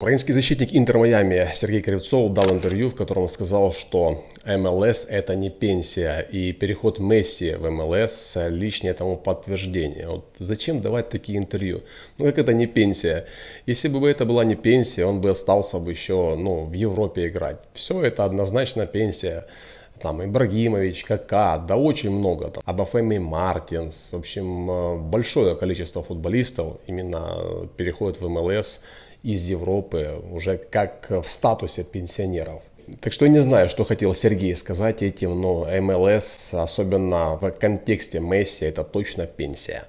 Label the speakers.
Speaker 1: Украинский защитник Интер Майами Сергей Кривцов дал интервью, в котором сказал, что МЛС это не пенсия, и переход Месси в МЛС лишнее тому подтверждение. Вот зачем давать такие интервью? Ну как это не пенсия? Если бы это была не пенсия, он бы остался бы еще ну, в Европе играть. Все это однозначно пенсия там Ибрагимович, Кака, да очень много, там, Абафеми Мартинс, в общем, э, большое количество футболистов именно э, переходит в МЛС из Европы уже как в статусе пенсионеров. Так что я не знаю, что хотел Сергей сказать этим, но МЛС, особенно в контексте Месси, это точно пенсия.